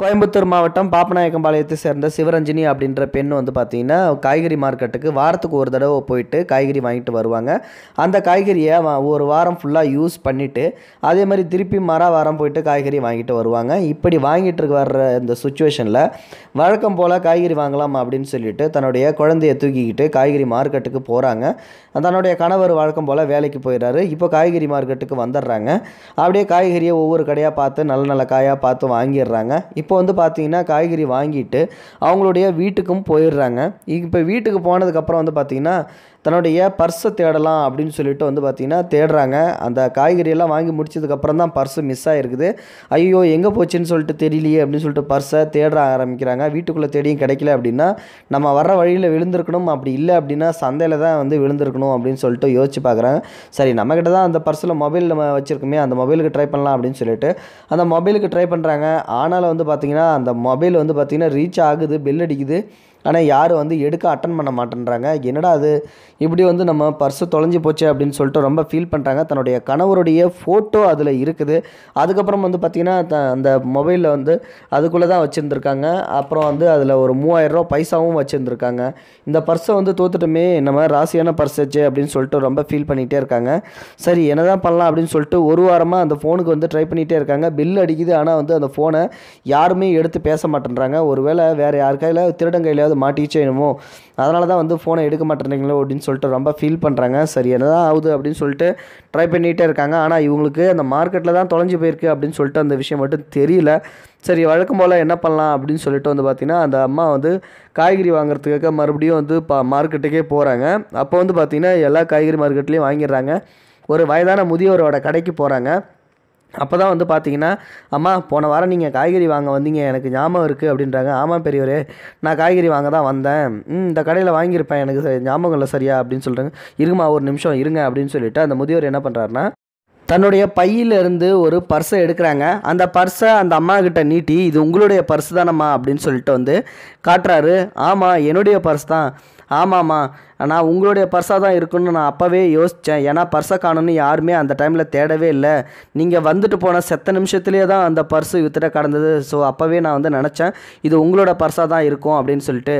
கோயம்புத்தூர் மாவட்டம் பாப்பநாயக்கம்பாளையத்தை சேர்ந்த சிவரஞ்சினி அப்படின்ற பெண் வந்து பார்த்திங்கன்னா காய்கறி மார்க்கெட்டுக்கு வாரத்துக்கு ஒரு தடவை போயிட்டு காய்கறி வாங்கிட்டு வருவாங்க அந்த காய்கறியை ஒரு வாரம் ஃபுல்லாக யூஸ் பண்ணிவிட்டு அதே மாதிரி திருப்பி மர வாரம் போயிட்டு காய்கறி வாங்கிட்டு வருவாங்க இப்படி வாங்கிட்டு வர்ற இந்த சுச்சுவேஷனில் வழக்கம் போல் காய்கறி வாங்கலாம் அப்படின்னு சொல்லிட்டு தன்னுடைய குழந்தைய தூக்கிக்கிட்டு காய்கறி மார்க்கெட்டுக்கு போகிறாங்க தன்னுடைய கணவர் வழக்கம் போல் வேலைக்கு போயிடுறாரு இப்போ காய்கறி மார்க்கெட்டுக்கு வந்துடுறாங்க அப்படியே காய்கறியை ஒவ்வொரு கடையாக பார்த்து நல்ல நல்ல காயாக பார்த்து வாங்கிடுறாங்க இப்போ வந்து பார்த்தீங்கன்னா காய்கறி வாங்கிட்டு அவங்களுடைய வீட்டுக்கும் போயிடுறாங்க இப்போ வீட்டுக்கு போனதுக்கப்புறம் வந்து பார்த்திங்கன்னா தன்னுடைய பர்ஸை தேடலாம் அப்படின்னு சொல்லிட்டு வந்து பார்த்தீங்கன்னா தேடுறாங்க அந்த காய்கறியெல்லாம் வாங்கி முடிச்சதுக்கப்புறம் தான் பர்ஸு மிஸ் ஆகிருக்குது ஐயோ எங்கே போச்சுன்னு சொல்லிட்டு தெரியலையே அப்படின்னு சொல்லிட்டு பர்ஸை தேட ஆரம்பிக்கிறாங்க வீட்டுக்குள்ளே தேடியும் கிடைக்கல அப்படின்னா நம்ம வர்ற வழியில் விழுந்திருக்கணும் அப்படி இல்லை அப்படின்னா சந்தையில் தான் வந்து விழுந்திருக்கணும் அப்படின்னு சொல்லிட்டு யோசிச்சு பார்க்குறாங்க சரி நம்மக்கிட்ட தான் அந்த பர்ஸில் மொபைல் நம்ம வச்சுருக்கோமே அந்த மொபைலுக்கு ட்ரை பண்ணலாம் அப்படின்னு சொல்லிட்டு அந்த மொபைலுக்கு ட்ரை பண்ணுறாங்க ஆனாலும் வந்து பார்த்திங்கன்னா அந்த மொபைல் வந்து பார்த்திங்கன்னா ரீச் ஆகுது பில் அடிக்குது ஆனால் யாரும் வந்து எடுக்க அட்டன் பண்ண மாட்டேன்றாங்க என்னடா அது இப்படி வந்து நம்ம பர்ஸு தொலைஞ்சி போச்சு அப்படின்னு சொல்லிட்டு ரொம்ப ஃபீல் பண்ணுறாங்க தன்னுடைய கணவருடைய ஃபோட்டோ அதில் இருக்குது அதுக்கப்புறம் வந்து பார்த்திங்கன்னா த அந்த மொபைலில் வந்து அதுக்குள்ளே தான் வச்சுருந்துருக்காங்க அப்புறம் வந்து அதில் ஒரு மூவாயிரரூவா பைசாவும் வச்சுருந்துருக்காங்க இந்த பர்ஸை வந்து தோத்துட்டுமே நம்ம ராசியான பர்ஸ் வச்சு அப்படின்னு சொல்லிட்டு ரொம்ப ஃபீல் பண்ணிகிட்டே இருக்காங்க சரி என்ன தான் பண்ணலாம் அப்படின்னு சொல்லிட்டு ஒரு வாரமாக அந்த ஃபோனுக்கு வந்து ட்ரை பண்ணிகிட்டே இருக்காங்க பில் அடிக்குது ஆனால் வந்து அந்த ஃபோனை யாருமே எடுத்து பேச மாட்டேன்றாங்க ஒருவேளை வேறு யார் திருடங்கையிலாவது திருடன் மாட்டிச்சே என்னமோ அதனால தான் வந்து ஃபோனை எடுக்க மாட்டேறீங்களோ அப்படின்னு சொல்லிட்டு ரொம்ப ஃபீல் பண்ணுறாங்க சரி என்னதான் ஆகுது அப்படின்னு சொல்லிட்டு ட்ரை பண்ணிகிட்டே இருக்காங்க ஆனால் இவங்களுக்கு அந்த மார்க்கெட்டில் தான் தொலைஞ்சு போயிருக்கு அப்படின்னு சொல்லிட்டு அந்த விஷயம் மட்டும் தெரியல சரி வழக்கம் போல் என்ன பண்ணலாம் அப்படின்னு சொல்லிட்டு வந்து பார்த்திங்கன்னா அந்த அம்மா வந்து காய்கறி வாங்குறதுக்காக மறுபடியும் வந்து பா மார்க்கெட்டுக்கே போகிறாங்க அப்போ வந்து பார்த்திங்கன்னா எல்லா காய்கறி மார்க்கெட்லேயும் வாங்கிடுறாங்க ஒரு வயதான முதியோரோட கடைக்கு போகிறாங்க அப்போ தான் வந்து பார்த்தீங்கன்னா அம்மா போன வாரம் நீங்கள் காய்கறி வாங்க வந்தீங்க எனக்கு ஞாபகம் இருக்குது அப்படின்றாங்க ஆமாம் பெரியவரே நான் காய்கறி வாங்க தான் வந்தேன் இந்த கடையில் வாங்கியிருப்பேன் எனக்கு ஞாபகம் இல்லை சரியா அப்படின்னு சொல்கிறாங்க இருங்கம்மா ஒரு நிமிஷம் இருங்க அப்படின்னு சொல்லிவிட்டு அந்த முதியவர் என்ன பண்ணுறாருன்னா தன்னுடைய பையிலிருந்து ஒரு பர்ஸை எடுக்கிறாங்க அந்த பர்ஸை அந்த அம்மா கிட்ட நீட்டி இது உங்களுடைய பர்ஸ் தானம்மா அப்படின்னு சொல்லிட்டு வந்து காட்டுறாரு ஆமாம் என்னுடைய பர்ஸ் தான் ஆமாம்மா நான் உங்களுடைய பர்ஸாக தான் இருக்குன்னு நான் அப்போவே யோசித்தேன் ஏன்னா பர்ஸை காணும்னு யாருமே அந்த டைமில் தேடவே இல்லை நீங்கள் வந்துட்டு போன செத்த நிமிஷத்துலேயே தான் அந்த பர்ஸு வித்துட்ட கடந்தது ஸோ அப்போவே நான் வந்து நினச்சேன் இது உங்களோட பர்ஸாக தான் இருக்கும் அப்படின்னு சொல்லிட்டு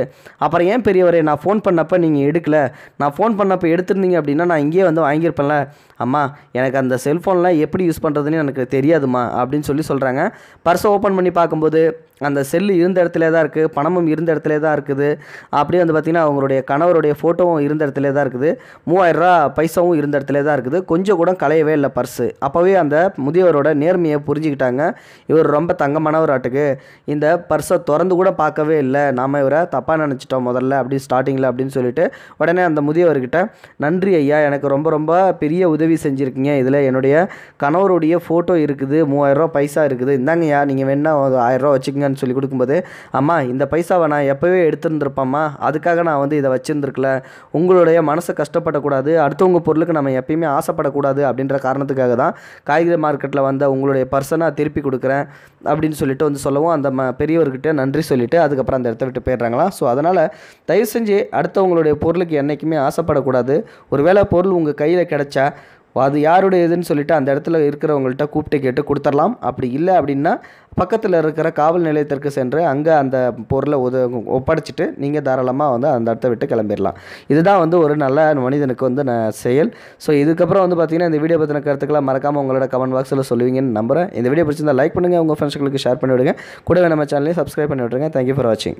அப்புறம் ஏன் பெரியவரே நான் ஃபோன் பண்ணப்போ நீங்கள் எடுக்கலை நான் ஃபோன் பண்ணப்போ எடுத்திருந்தீங்க அப்படின்னா நான் இங்கேயே வந்து வாங்கியிருப்பேன்ல அம்மா எனக்கு அந்த செல்ஃபோன்லாம் எப்படி யூஸ் பண்ணுறதுன்னு எனக்கு தெரியாதுமா அப்படின்னு சொல்லி சொல்கிறாங்க பர்ஸை ஓப்பன் பண்ணி பார்க்கும்போது அந்த செல்லு இருந்த இடத்துல தான் இருக்குது பணமும் இருந்த இடத்துல தான் இருக்குது அப்படியே வந்து பார்த்திங்கன்னா அவங்களுடைய கணவருடைய ஃபோட்டோ பர்ஸும் இருந்த இடத்துல தான் இருக்குது மூவாயிரரூவா பைசாவும் இருந்த இடத்துல தான் இருக்குது கொஞ்சம் கூட களையவே இல்லை பர்ஸு அப்போவே அந்த முதியவரோட நேர்மையை புரிஞ்சுக்கிட்டாங்க இவர் ரொம்ப ஆட்டுக்கு இந்த பர்ஸை திறந்து கூட பார்க்கவே இல்லை நாம் இவரை தப்பாக நினச்சிட்டோம் முதல்ல அப்படி ஸ்டார்டிங்கில் அப்படின்னு சொல்லிட்டு உடனே அந்த முதியவர்கிட்ட நன்றி ஐயா எனக்கு ரொம்ப ரொம்ப பெரிய உதவி செஞ்சுருக்கீங்க இதில் என்னுடைய கணவருடைய ஃபோட்டோ இருக்குது மூவாயிரரூவா பைசா இருக்குது இந்தாங்கய்யா நீங்கள் ஒரு ஆயிரரூவா வச்சுக்கோங்கன்னு சொல்லி கொடுக்கும்போது அம்மா இந்த பைசாவை நான் எப்போவே எடுத்துருந்துருப்பாம்மா அதுக்காக நான் வந்து இதை வச்சுருந்துருக்கல உங்களுடைய மனசை கஷ்டப்படக்கூடாது அடுத்தவங்க பொருளுக்கு நம்ம எப்பயுமே ஆசைப்படக்கூடாது அப்படின்ற காரணத்துக்காக தான் காய்கறி மார்க்கெட்டில் வந்த உங்களுடைய பர்சனாக திருப்பி கொடுக்குறேன் அப்படின்னு சொல்லிட்டு வந்து சொல்லவும் அந்த ம பெரியவர்கிட்ட நன்றி சொல்லிவிட்டு அதுக்கப்புறம் அந்த இடத்த விட்டு போயிடுறாங்களா ஸோ அதனால் தயவு செஞ்சு அடுத்தவங்களுடைய பொருளுக்கு என்றைக்குமே ஆசைப்படக்கூடாது ஒருவேளை பொருள் உங்கள் கையில் கிடச்சா அது யாருடையதுன்னு சொல்லிட்டு அந்த இடத்துல இருக்கிறவங்கள்ட்ட கூப்பிட்டு கேட்டு கொடுத்துடலாம் அப்படி இல்லை அப்படின்னா பக்கத்தில் இருக்கிற காவல் நிலையத்திற்கு சென்று அங்கே அந்த பொருளை உத ஒப்படைச்சிட்டு நீங்கள் தாராளமாக வந்து அந்த இடத்த விட்டு கிளம்பிடலாம் இதுதான் வந்து ஒரு நல்ல மனிதனுக்கு வந்து நான் செயல் ஸோ இதுக்கப்புறம் வந்து பார்த்திங்கன்னா இந்த வீடியோ பற்றின கருத்துக்களை மறக்காமல் உங்களோட கமெண்ட் பாக்ஸில் சொல்லுவீங்கன்னு நம்புகிறேன் இந்த வீடியோ பிடிச்சிருந்தால் லைக் பண்ணுங்கள் உங்கள் ஃப்ரெண்ட்ஸ்களுக்கு ஷேர் பண்ணிவிடுங்க கூட கூடவே நம்ம சேனலையும் சப்ஸ்கிரைப் பண்ணி விட்ருங்க தேங்க்யூ ஃபார் வாட்சிங்